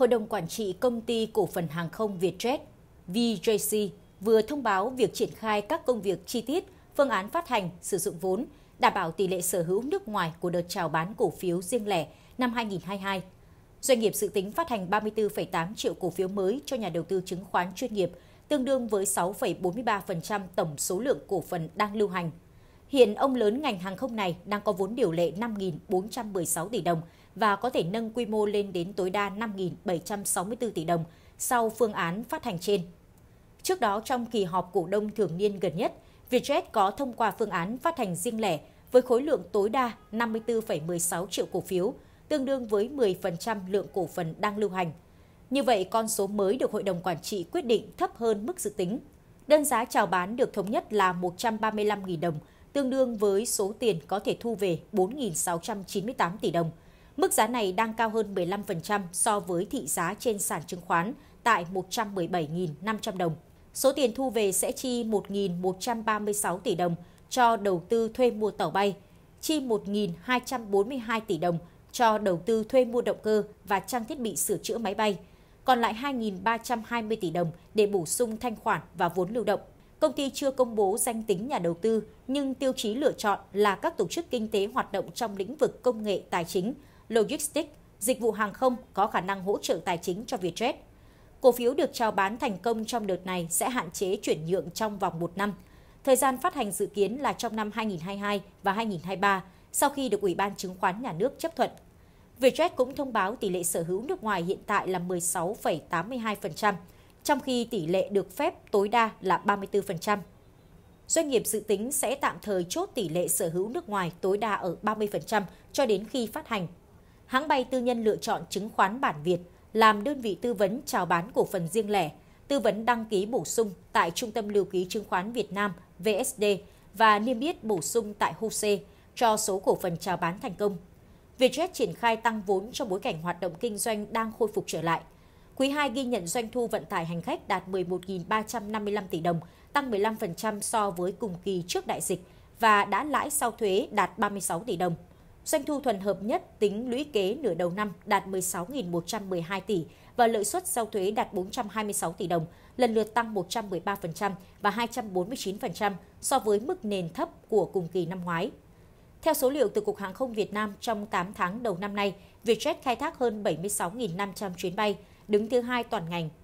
Hội đồng Quản trị Công ty Cổ phần Hàng không Vietjet VJC vừa thông báo việc triển khai các công việc chi tiết, phương án phát hành, sử dụng vốn, đảm bảo tỷ lệ sở hữu nước ngoài của đợt chào bán cổ phiếu riêng lẻ năm 2022. Doanh nghiệp dự tính phát hành 34,8 triệu cổ phiếu mới cho nhà đầu tư chứng khoán chuyên nghiệp, tương đương với 6,43% tổng số lượng cổ phần đang lưu hành. Hiện ông lớn ngành hàng không này đang có vốn điều lệ 5.416 tỷ đồng – và có thể nâng quy mô lên đến tối đa 5.764 tỷ đồng sau phương án phát hành trên. Trước đó trong kỳ họp cổ đông thường niên gần nhất, Vietjet có thông qua phương án phát hành riêng lẻ với khối lượng tối đa 54,16 triệu cổ phiếu, tương đương với 10% lượng cổ phần đang lưu hành. Như vậy, con số mới được Hội đồng Quản trị quyết định thấp hơn mức dự tính. Đơn giá chào bán được thống nhất là 135.000 đồng, tương đương với số tiền có thể thu về 4.698 tỷ đồng – Mức giá này đang cao hơn 15% so với thị giá trên sàn chứng khoán tại 117.500 đồng. Số tiền thu về sẽ chi 1.136 tỷ đồng cho đầu tư thuê mua tàu bay, chi 1.242 tỷ đồng cho đầu tư thuê mua động cơ và trang thiết bị sửa chữa máy bay, còn lại 2.320 tỷ đồng để bổ sung thanh khoản và vốn lưu động. Công ty chưa công bố danh tính nhà đầu tư, nhưng tiêu chí lựa chọn là các tổ chức kinh tế hoạt động trong lĩnh vực công nghệ tài chính – logistics, dịch vụ hàng không có khả năng hỗ trợ tài chính cho Vietjet. Cổ phiếu được trao bán thành công trong đợt này sẽ hạn chế chuyển nhượng trong vòng một năm. Thời gian phát hành dự kiến là trong năm 2022 và 2023 sau khi được Ủy ban Chứng khoán Nhà nước chấp thuận. Vietjet cũng thông báo tỷ lệ sở hữu nước ngoài hiện tại là 16,82%, trong khi tỷ lệ được phép tối đa là 34%. Doanh nghiệp dự tính sẽ tạm thời chốt tỷ lệ sở hữu nước ngoài tối đa ở 30% cho đến khi phát hành hãng bay tư nhân lựa chọn chứng khoán bản Việt làm đơn vị tư vấn chào bán cổ phần riêng lẻ, tư vấn đăng ký bổ sung tại Trung tâm Lưu ký Chứng khoán Việt Nam VSD và niêm yết bổ sung tại HOSE cho số cổ phần chào bán thành công. Vietjet triển khai tăng vốn trong bối cảnh hoạt động kinh doanh đang khôi phục trở lại. Quý 2 ghi nhận doanh thu vận tải hành khách đạt 11.355 tỷ đồng, tăng 15% so với cùng kỳ trước đại dịch và đã lãi sau thuế đạt 36 tỷ đồng. Doanh thu thuần hợp nhất tính lũy kế nửa đầu năm đạt 16.112 tỷ và lợi suất sau thuế đạt 426 tỷ đồng, lần lượt tăng 113% và 249% so với mức nền thấp của cùng kỳ năm ngoái. Theo số liệu từ Cục Hàng không Việt Nam, trong 8 tháng đầu năm nay, Vietjet khai thác hơn 76.500 chuyến bay, đứng thứ hai toàn ngành